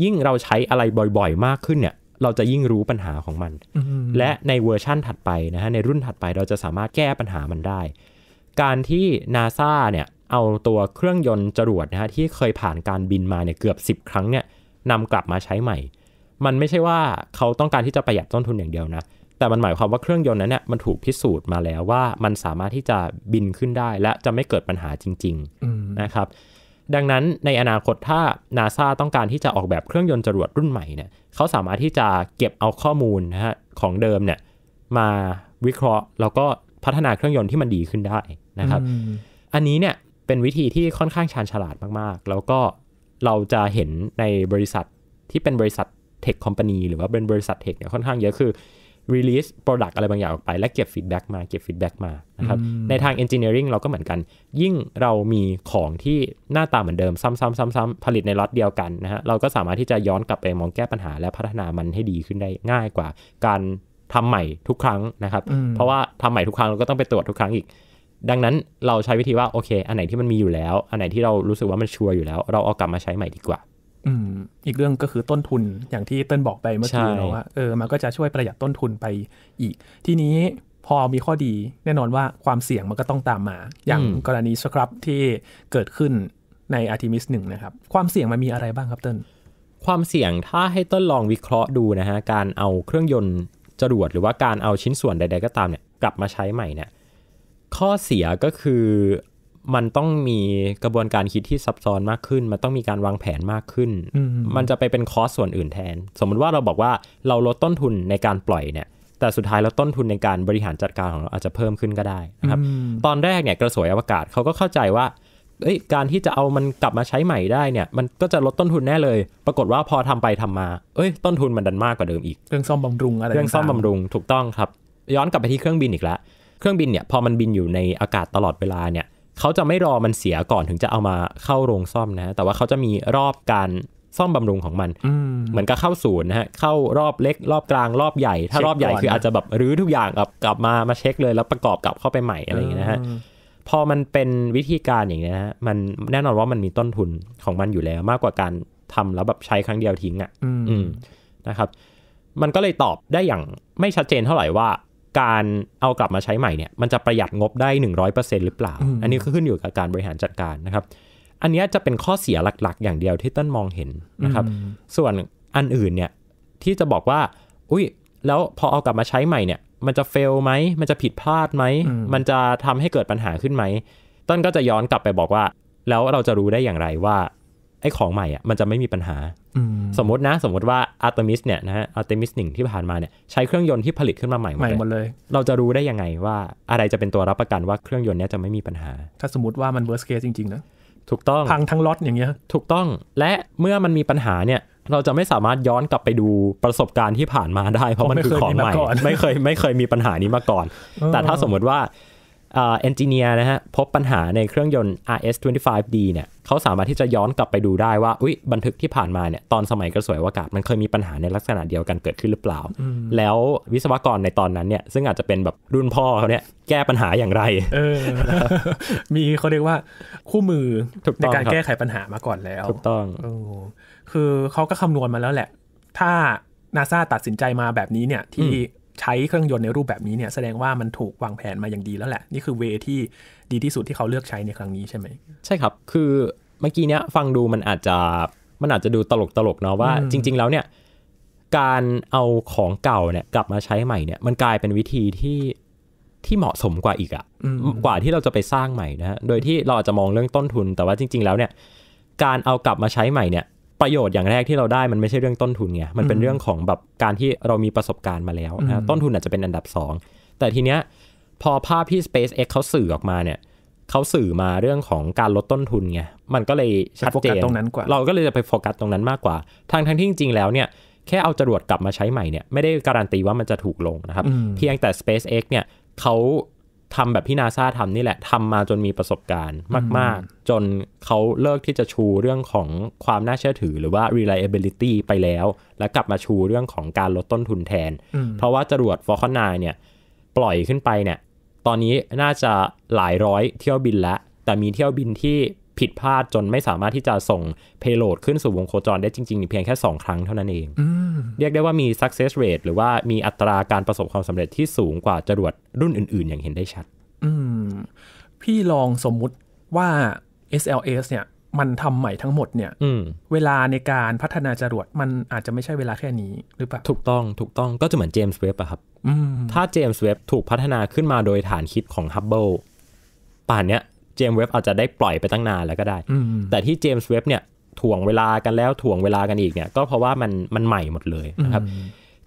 S2: ยิ่งเราใช้อะไรบ่อยๆ มากขึ้นเนี่ยเราจะยิ่งรู้ปัญหาของมัน และในเวอร์ชั่นถัดไปนะฮะในรุ่นถัดไปเราจะสามารถแก้ปัญหามันได้ การที่นาซาเนี่ยเอาตัวเครื่องยนต์จรวดนะฮะที่เคยผ่านการบินมาเนี่ยเกือบ10 ครั้งเนี่ยนำกลับมาใช้ใหม่มันไม่ใช่ว่าเขาต้องการที่จะประหยัดต้นทุนอย่างเดียวนะ แต่มันหมายความว่าเครื่องยนต์นั้นเนี่ยมันถูกพิสูจน์มาแล้วว่ามันสามารถที่จะบินขึ้นได้และจะไม่เกิดปัญหาจริงๆนะครับ ดังนั้นในอนาคตถ้านาซาต้องการที่จะออกแบบเครื่องยนต์จรวดรุ่นใหม่เนี่ย เขาสามารถที่จะเก็บเอาข้อมูลนะฮะของเดิมเนี่ยมาวิเคราะห์ แล้วก็พัฒนาเครื่องยนต์ที่มันดีขึ้นได้นะครับ อันนี้เนี่ยเป็นวิธีที่ค่อนข้างชาญฉลาดมากๆ แล้วก็เราจะเห็นในบริษัทที่เป็นบริษัทเทคคอมพานีหรือว่าเป็นบริษัทเทคเนี่ยค่อนข้างเยอะคือ release product อะไรบางอย่างออกไป และเก็บ feedback มาเก็บ feedback มานะครับในทาง engineering เราก็เหมือนกัน ยิ่งเรามีของที่หน้าตาเหมือนเดิม ซ้ำๆๆ ๆ ผลิตในล็อตเดียวกันนะฮะเราก็สามารถที่จะย้อนกลับไปมองแก้ปัญหาและพัฒนามันให้ดีขึ้นได้ง่ายกว่าการทำใหม่ทุกครั้งนะครับเพราะว่าทำใหม่ทุกครั้งเราก็ต้องไปตรวจทุกครั้งอีก ดังนั้นเราใช้วิธีว่าโอเค อันไหนที่มันมีอยู่แล้ว อันไหนที่เรารู้สึกว่ามันชัวร์อยู่แล้ว เราเอากลับมาใช้ใหม่ดีกว่า
S1: อืมอีกเรื่องก็คือต้นทุนอย่างที่เต้นบอกไปเมื่อกี้แล้วว่าเออมันก็จะช่วยประหยัดต้นทุนไปอีก ทีนี้พอมีข้อดีแน่นอนว่าความเสี่ยงมันก็ต้องตามมา อย่างกรณีสครับที่เกิดขึ้นในอาร์ติมิสหนึ่งนะครับ ความเสี่ยงมันมีอะไรบ้างครับเต้น
S2: ความเสี่ยงถ้าให้ต้นลองวิเคราะห์ดูนะฮะการเอาเครื่องยนต์จรวดหรือว่าการเอาชิ้นส่วนใด ๆ ก็ตามเนี่ยกลับมาใช้ใหม่เนี่ยข้อเสียก็คือมันต้องมีกระบวนการคิดที่ซับซ้อนมากขึ้น มันต้องมีการวางแผนมากขึ้น มันจะไปเป็นคอสส่วนอื่นแทน สมมุติว่าเราบอกว่าเราลดต้นทุนในการปล่อยเนี่ย แต่สุดท้ายเราต้นทุนในการบริหารจัดการของเราอาจจะเพิ่มขึ้นก็ได้นะครับ ตอนแรกเนี่ยกระสวยอวกาศเขาก็เข้าใจว่าการที่จะเอามันกลับมาใช้ใหม่ได้เนี่ย มันก็จะลดต้นทุนแน่เลย ปรากฏว่าพอทำไปทำมา เอ้ย ต้นทุนมันดันมากกว่าเดิมอีก เครื่องซ่อมบำรุงอะไรเครื่องซ่อมบำรุง ถูกต้องครับ ย้อนกลับไปที่เครื่องบินอีกแล้วเครื่องบินเนี่ยพอมันบินอยู่ในอากาศตลอดเวลาเนี่ยเขาจะไม่รอมันเสียก่อนถึงจะเอามาเข้าโรงซ่อมนะ แต่ว่าเขาจะมีรอบการซ่อมบำรุงของมันเหมือนกับเข้าศูนย์นะฮะ เข้ารอบเล็ก รอบกลางรอบใหญ่ ถ้ารอบใหญ่คืออาจจะแบบรื้อทุกอย่างกลับกลับมามาเช็คเลยแล้วประกอบกลับเข้าไปใหม่อะไรอย่างเงี้ยนะฮะ พอมันเป็นวิธีการอย่างเงี้ยนะฮะ มันแน่นอนว่ามันมีต้นทุนของมันอยู่แล้ว มากกว่าการทำแล้วแบบใช้ครั้งเดียวทิ้งอ่ะนะครับ มันก็เลยตอบได้อย่างไม่ชัดเจนเท่าไหร่ว่าการเอากลับมาใช้ใหม่เนี่ยมันจะประหยัดงบได้ 100%หรือเปล่า อันนี้ก็ขึ้นอยู่กับการบริหารจัดการนะครับ อันนี้จะเป็นข้อเสียหลักๆอย่างเดียวที่ต้นมองเห็นนะครับ ส่วนอันอื่นเนี่ยที่จะบอกว่า อุ้ยแล้วพอเอากลับมาใช้ใหม่เนี่ยมันจะเฟลไหม มันจะผิดพลาดไหมมันจะทำให้เกิดปัญหาขึ้นไหมต้นก็จะย้อนกลับไปบอกว่า แล้วเราจะรู้ได้อย่างไรว่าไอ้ของใหม่อ่ะมันจะไม่มีปัญหาสมมตินะ สมมติว่าอาร์ตมิสเนี่ยนะฮะอาร์ตมิสหนึ่งที่ผ่านมาเนี่ยใช้เครื่องยนต์ที่ผลิตขึ้นมาใหม่หมดเลย เราจะรู้ได้ยังไงว่า อะไรจะเป็นตัวรับประกันว่าเครื่องยนต์เนี้ยจะไม่มีปัญหา ถ้าสมมติว่ามันเวอร์สเคสจริงๆนะถูกต้องพังทั้งล็อตอย่างเงี้ยถูกต้องและเมื่อมันมีปัญหาเนี่ย เราจะไม่สามารถย้อนกลับไปดูประสบการณ์ที่ผ่านมาได้เพราะมันคือของใหม่ไม่เคยไม่เคยมีปัญหานี้มาก่อน แต่ถ้าสมมติว่าเอนจิเนียร์นะฮะพบปัญหาในเครื่องยนต์ RS25D เนี่ยเขาสามารถที่จะย้อนกลับไปดูได้ว่าอุ้ยบันทึกที่ผ่านมาเนี่ยตอนสมัยกระสวยอวกาศมันเคยมีปัญหาในลักษณะเดียวกันเกิดขึ้นหรือเปล่า แล้ววิศวกรในตอนนั้นเนี่ยซึ่งอาจจะเป็นแบบรุ่นพ่อเขาเนี่ยแก้ปัญหาอย่างไรอ
S1: อมีเขาเรียกว่าคู่มือในการแก้ไขปัญหามาก่อนแล้วถูกต้องคือเขาก็คำนวณมาแล้วแหละ ถ้านาซาตัดสินใจมาแบบนี้เนี่ยที่ใช้เครื่องยนต์ในรูปแบบนี้เนี่ยแสดงว่ามันถูกวางแผนมาอย่างดีแล้วแหละ นี่คือเวที่ดีที่สุดที่เขาเลือกใช้ในครั้งนี้ใช่ไหม
S2: ใช่ครับ คือเมื่อกี้เนี้ยฟังดูมันอาจจะมันอาจจะดูตลกตลกเนาะว่า จริง ๆ แล้วเนี่ย การเอาของเก่าเนี่ยกลับมาใช้ใหม่เนี่ยมันกลายเป็นวิธีที่ที่เหมาะสมกว่าอีกอะกว่าที่เราจะไปสร้างใหม่นะฮะโดยที่เราอาจจะมองเรื่องต้นทุนแต่ว่าจริงๆแล้วเนี่ย การเอากลับมาใช้ใหม่เนี่ยประโยชน์อย่างแรกที่เราได้มันไม่ใช่เรื่องต้นทุนไง มันเป็นเรื่องของแบบการที่เรามีประสบการณ์มาแล้วนะต้นทุนอาจจะเป็นอันดับ 2 แต่ทีเนี้ยพอภาพที่ SpaceX เขาสื่อออกมาเนี่ยเขาสื่อมาเรื่องของการลดต้นทุนไง มันก็เลยชัดเจนตรงนั้นกว่าเราก็เลยจะไปโฟกัสตรงนั้นมากกว่า ทางทั้งที่จริงๆแล้วเนี่ย แค่เอาจรวดกลับมาใช้ใหม่เนี่ย ไม่ได้การันตีว่ามันจะถูกลงนะครับ เพียงแต่ SpaceX เนี่ยเขาทำแบบที่นาซาทำนี่แหละ ทำมาจนมีประสบการณ์มาก ๆ จนเขาเลิกที่จะชูเรื่องของความน่าเชื่อถือหรือว่า reliability ไปแล้ว แล้วกลับมาชูเรื่องของการลดต้นทุนแทน เพราะว่าจรวด Falcon 9 เนี่ยปล่อยขึ้นไปเนี่ยตอนนี้น่าจะหลายร้อยเที่ยวบินละแต่มีเที่ยวบินที่ผิดพลาดจนไม่สามารถที่จะส่ง เพโลดขึ้นสู่วงโคจรได้จริง ๆ เพียงแค่ 2 ครั้งเท่านั้นเอง เรียกได้ว่ามี success rate หรือว่ามีอัตราการประสบความสำเร็จที่สูงกว่าจรวดรุ่นอื่น ๆ อย่างเห็นได้ชัด
S1: พี่ลองสมมุติว่า SLS เนี่ยมันทำใหม่ทั้งหมดเนี่ยเวลาในการพัฒนาจรวด มันอาจจะไม่ใช่เวลาแค่นี้ หรือเปล่า ถูกต้อง ถูกต้องก็จะเหมือนเจมส์เว็บอะครับถ้า
S2: เจมส์เว็บถูกพัฒนาขึ้นมาโดยฐานคิดของฮับเบิลป่านเนี้ยเจมส์เว็บอาจจะได้ปล่อยไปตั้งนานแล้วก็ได้ แต่ที่เจมส์เว็บเนี่ยถ่วงเวลากันแล้ว ถ่วงเวลากันอีกเนี่ย ก็เพราะว่ามันมันใหม่หมดเลยนะครับ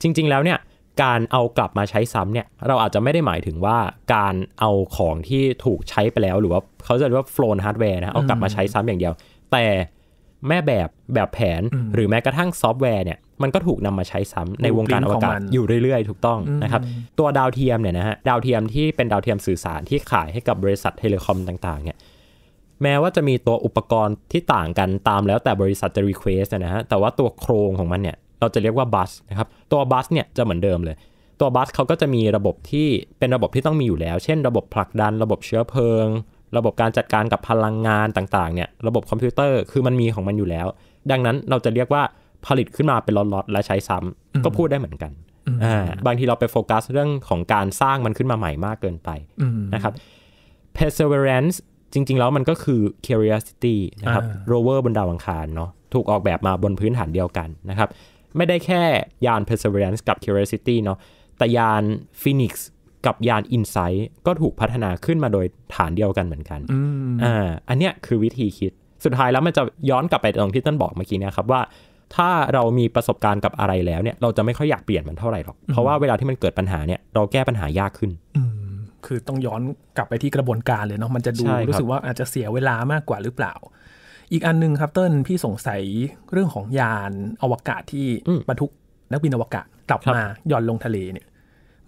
S2: จริง ๆแล้วเนี่ยการเอากลับมาใช้ซ้ำเนี่ยเราอาจจะไม่ได้หมายถึงว่าการเอาของที่ถูกใช้ไปแล้วหรือว่าเขาจะเรียกว่าโฟลนฮาร์ดแวร์นะเอากลับมาใช้ซ้ำอย่างเดียว แต่แม่แบบแบบแผนหรือแม้กระทั่งซอฟต์แวร์เนี่ยมันก็ถูกนำมาใช้ซ้ำในวงการอวกาศ อยู่เรื่อย ๆ ถูกต้องนะครับตัวดาวเทียมเนี่ยนะฮะดาวเทียมที่เป็นดาวเทียมสื่อสารที่ขายให้กับบริษัทเทเลคอมต่างๆเนี่ยแม้ว่าจะมีตัวอุปกรณ์ที่ต่างกันตามแล้วแต่บริษัทจะรีเควสนะฮะแต่ว่าตัวโครงของมันเนี่ยเราจะเรียกว่าบัสนะครับตัวบัสเนี่ยจะเหมือนเดิมเลยตัวบัสเขาก็จะมีระบบที่เป็นระบบที่ต้องมีอยู่แล้วเช่น ระบบผลักดันระบบเชื้อเพลิงระบบการจัดการกับพลังงานต่างๆเนี่ยระบบคอมพิวเตอร์คือมันมีของมันอยู่แล้ว ดังนั้นเราจะเรียกว่าผลิตขึ้นมาเป็นล็อตๆและใช้ซ้ำก็พูดได้เหมือนกัน บางทีเราไปโฟกัสเรื่องของการสร้างมันขึ้นมาใหม่มากเกินไปนะครับ perseverance จริงๆแล้วมันก็คือ curiosity นะครับ rover บนดาวอังคารเนาะถูกออกแบบมาบนพื้นฐานเดียวกันนะครับไม่ได้แค่ยาน perseverance กับ curiosity เนาะแต่ยาน phoenix กับยานอินไซต์ก็ถูกพัฒนาขึ้นมาโดยฐานเดียวกันเหมือนกันอ่า อันเนี้ยคือวิธีคิด สุดท้ายแล้วมันจะย้อนกลับไปตรงที่ต้นบอกเมื่อกี้นะครับว่าถ้าเรามีประสบการณ์กับอะไรแล้วเนี่ยเราจะไม่ค่อยอยากเปลี่ยนมันเท่าไหร่หรอก เพราะว่าเวลาที่มันเกิดปัญหาเนี่ยเราแก้ปัญหายากขึ้น
S1: คือต้องย้อนกลับไปที่กระบวนการเลยเนาะมันจะดูรู้สึกว่าอาจจะเสียเวลามากกว่าหรือเปล่า อีกอันนึงครับเติ้ลพี่สงสัยเรื่องของยานอวกาศที่บรรทุกนักบินอวกาศกลับมาย่อนลงทะเลเนี่ย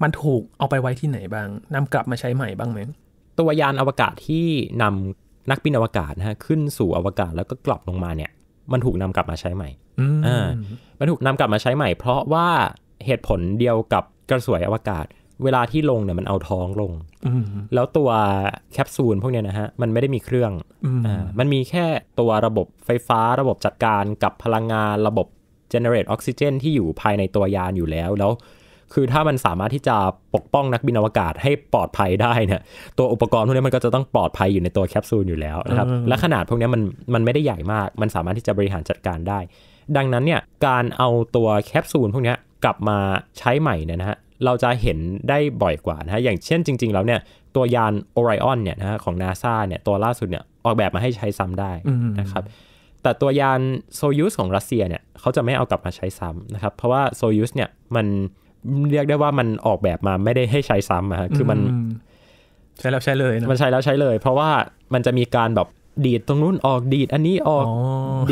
S1: มันถูกเอาไปไว้ที่ไหนบ้างนำกลับมาใช้ใหม่บ้างไหม ตัวยานอวกาศที่นำนั
S2: กบินอวกาศนะฮะ ขึ้นสู่อวกาศ แล้วก็กลับลงมาเนี่ย มันถูกนำกลับมาใช้ใหม่อ่ามันถูกนำกลับมาใช้ใหม่เพราะว่าเหตุผลเดียวกับกระสวยอวกาศ เวลาที่ลงเนี่ยมันเอาท้องลงแล้วตัวแคปซูลพวกเนี้ยนะฮะ มันไม่ได้มีเครื่องอ่ามันมีแค่ตัวระบบไฟฟ้าระบบจัดการกับพลังงานระบบ generate ออกซิเจนที่อยู่ภายในตัวยานอยู่แล้วแล้วคือถ้ามันสามารถที่จะปกป้องนักบินอวกาศให้ปลอดภัยได้เนี่ย ตัวอุปกรณ์พวกนี้มันก็จะต้องปลอดภัยอยู่ในตัวแคปซูลอยู่แล้วนะครับ และขนาดพวกนี้มันมันไม่ได้ใหญ่มาก มันสามารถที่จะบริหารจัดการได้ ดังนั้นเนี่ย การเอาตัวแคปซูลพวกนี้กลับมาใช้ใหม่เนี่ยนะฮะ เราจะเห็นได้บ่อยกว่านะฮะอย่างเช่นจริงๆแล้วเนี่ย ตัวยานโอไรออนเนี่ยนะฮะของนาซาเนี่ย ตัวล่าสุดเนี่ยออกแบบมาให้ใช้ซ้ำได้นะครับ แต่ตัวยานโซยูสของรัสเซียเนี่ยเขาจะไม่เอากลับมาใช้ซ้ำนะครับ เพราะว่าโซยูสเนี่ยมันเรียกได้ว่ามันออกแบบมาไม่ได้ให้ใช้ซ้ำอะคือมันใช้แล้วใช้เลยนะ มันใช้แล้วใช้เลย เพราะว่ามันจะมีการแบบดีดตรงนู้นออกดีดอันนี้ออก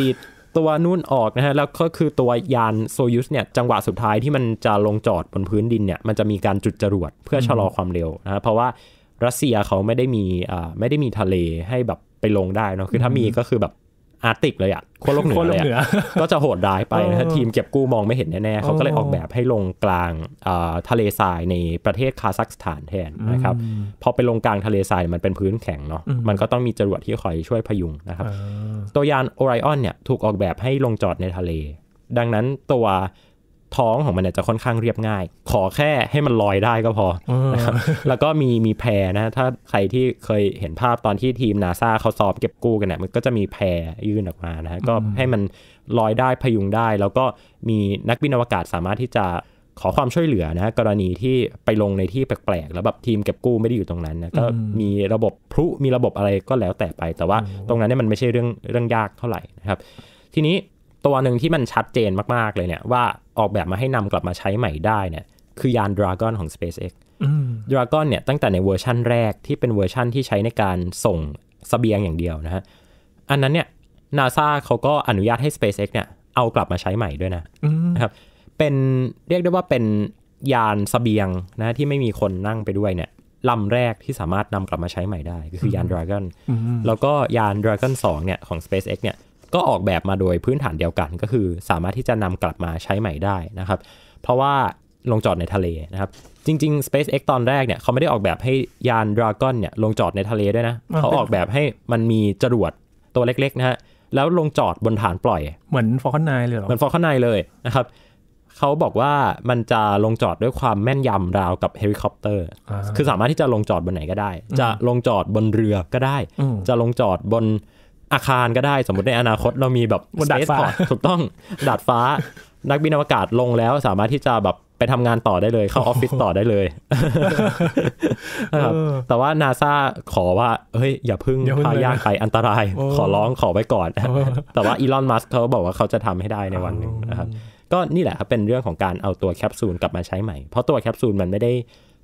S2: ดีดตัวนู่นออกนะฮะแล้วก็คือตัวยานโซยุสเนี่ย จังหวะสุดท้ายที่มันจะลงจอดบนพื้นดินเนี่ยมันจะมีการจุดจรวดเพื่อชะลอความเร็วนะฮะเพราะว่ารัสเซียเขาไม่ได้มีอ่าไม่ได้มีทะเลให้แบบไปลงได้เนาะคือถ้ามีก็คือแบบอาร์ติกเลยอะขั้วโลกเหนือเลยอก็จะโหดร้ายไปนะทีมเก็บกู้มองไม่เห็นแน่ๆ เขาก็เลยออกแบบให้ลงกลางทะเลทรายในประเทศคาซัคสถานแทนนะครับพอไปลงกลางทะเลทรายมันเป็นพื้นแข็งเนาะมันก็ต้องมีจรวดที่คอยช่วยพยุงนะครับ ตัวยานโอไรออนเนี่ยถูกออกแบบให้ลงจอดในทะเล ดังนั้นตัวท้องของมันเนี่ยจะค่อนข้างเรียบง่ายขอแค่ให้มันลอยได้ก็พอนะครับแล้วก็มีมีแพรนะถ้าใครที่เคยเห็นภาพตอนที่ทีมนาซาเขาสอบเก็บกู้กันเนี่ยมันก็จะมีแพรยื่นออกมานะก็ให้มันลอยได้พยุงได้ แล้วก็มีนักบินอวกาศสามารถที่จะขอความช่วยเหลือนะ กรณีที่ไปลงในที่แปลกๆ แล้วแบบทีมเก็บกู้ไม่ได้อยู่ตรงนั้นนะก็มีระบบพลุมีระบบอะไรก็แล้วแต่ไป แต่ว่าตรงนั้นเนี่ยมันไม่ใช่เรื่องเรื่องยากเท่าไหร่นะครับทีนี้ตัวหนึ่งที่มันชัดเจนมากๆเลยเนี่ย ว่าออกแบบมาให้นำกลับมาใช้ใหม่ได้เนี่ยคือยาน Dragon ของ SpaceX Dragon เนี่ยตั้งแต่ในเวอร์ชั่นแรกที่เป็นเวอร์ชั่นที่ใช้ในการส่งสเบียงอย่างเดียวนะฮะอันนั้นเนี่ยนาซาเขาก็อนุญาตให้ SpaceX เนี่ยเอากลับมาใช้ใหม่ด้วยนะนะครับ เป็นเรียกได้ว่าเป็นยานสเบียงนะที่ไม่มีคนนั่งไปด้วยเนี่ยลำแรกที่สามารถนำกลับมาใช้ใหม่ได้ก็คือยาน Dragon แล้วก็ยาน Dragon 2เนี่ยของ SpaceX เนี่ยก็ออกแบบมาโดยพื้นฐานเดียวกันก็คือสามารถที่จะนำกลับมาใช้ใหม่ได้นะครับ เพราะว่าลงจอดในทะเลนะครับจริงๆ SpaceX ตอนแรกเนี่ยเขาไม่ได้ออกแบบให้ยาน Dragon เนี่ยลงจอดในทะเลด้วยนะเขาออกแบบให้มันมีจรวดตัวเล็กๆนะฮะแล้วลงจอดบนฐานปล่อย
S1: เหมือนฟอ์คอนไนเลยหรอเ
S2: หมือนฟอ์คอนไนเลยนะครับเขาบอกว่ามันจะลงจอดด้วยความแม่นยำราวกับเฮลิคอปเตอร์ คือสามารถที่จะลงจอดบนไหนก็ได้ จะลงจอดบนเรือก็ได้ จะลงจอดบนอาคารก็ได้สมมติในอนาคตเรามีแบบสเปซพอร์ตถูกต้องดาดฟ้า นักบินอวกาศลงแล้ว สามารถที่จะแบบไปทำงานต่อได้เลยเข้าออฟฟิศต่อได้เลย แต่ว่านาซาขอว่าเฮ้ยอย่าพึ่งพายากไปอันตราย ขอร้องขอไว้ก่อน แต่ว่าอีลอนมัสเขาบอกว่าเขาจะทำให้ได้ในวันหนึ่งนะครับก็นี่แหละครับเป็นเรื่องของการเอาตัวแคปซูลกลับมาใช้ใหม่ เพราะตัวแคปซูลมันไม่ได้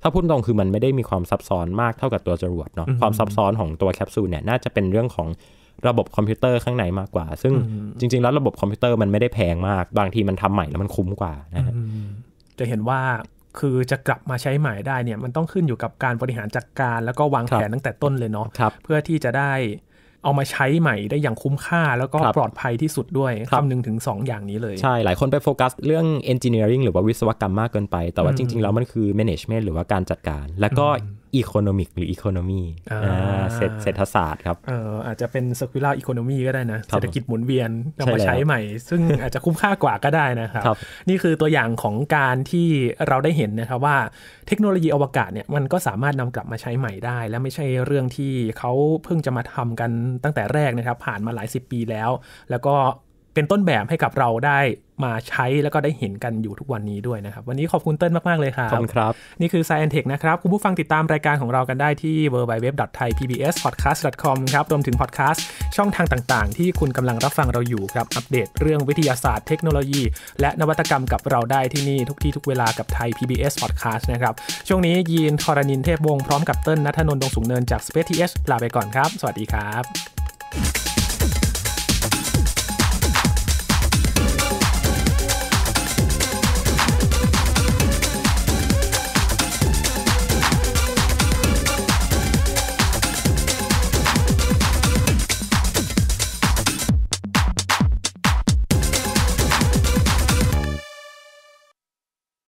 S2: ถ้าพูดตรงคือมันไม่ได้มีความซับซ้อนมากเท่ากับตัวจรวดเนาะความซับซ้อนของตัวแคปซูลเนี่ยน่าจะเป็นเรื่องของระบบคอมพิวเตอร์ข้างในมากกว่า ซึ่งจริงๆ แล้วระบบคอมพิวเตอร์มันไม่ได้แพงมาก บางทีมันทำใหม่แล้วมันคุ้มกว่า
S1: นะจะเห็นว่าคือจะกลับมาใช้ใหม่ได้เนี่ยมันต้องขึ้นอยู่กับการบริหารจัดกการ แล้วก็วางแผนตั้งแต่ต้นเลยเนาะเพื่อที่จะได้เอามาใช้ใหม่ได้อย่างคุ้มค่า แล้วก็ปลอดภัยที่สุดด้วยคำหนึงถึง 2 อย่างนี้เลยใช่หลาย
S2: คนไปโฟกัสเรื่อง engineering หรือว่าวิศวกรรมมากเกินไปแต่ว่าจริง ๆ แล้วมันคือ management หรือว่าการจัดการ แล้วก็อีโคโนมิกหรืออีโคโนมีเศรษฐศาสตร์ครับ
S1: อออาจจะเป็นสกุลาอีโคโนมีก็ได้นะ เศรษฐกิจหมุนเวียนนำมาใช้ใหม่ ซึ่งอาจจะคุ้มค่ากว่าก็ได้นะครับ นี่คือตัวอย่างของการที่เราได้เห็นนะครับว่าเทคโนโลยีอวกาศเนี่ยมันก็สามารถนำกลับมาใช้ใหม่ได้ และไม่ใช่เรื่องที่เขาเพิ่งจะมาทำกันตั้งแต่แรกนะครับ ผ่านมาหลายสิบปีแล้ว แล้วก็เป็นต้นแบบให้กับเราได้มาใช้แล้วก็ได้เห็นกันอยู่ทุกวันนี้ด้วยนะครับ วันนี้ขอบคุณเติ้ลมาก ๆ เลยครับขอบคุณครับ นี่คือ Science Tech นะครับ คุณผู้ฟังติดตามรายการของเรากันได้ที่ www.thaipbspodcast.com ครับรวมถึงพอดแคสต์ช่องทางต่าง ๆ ที่คุณกำลังรับฟังเราอยู่ครับอัปเดตเรื่องวิทยาศาสตร์เทคโนโลยี และนวัตกรรมกับเราได้ที่นี่ทุกที่ทุกเวลากับไทย PBS Podcast นะครับช่วงนี้ยีนทรณินเทพวงศ์พร้อมกับเติ้ลนัทนนท์ดงสูงเนินจาก Space TH ลาไปก่อนครับ สวัสดีครับ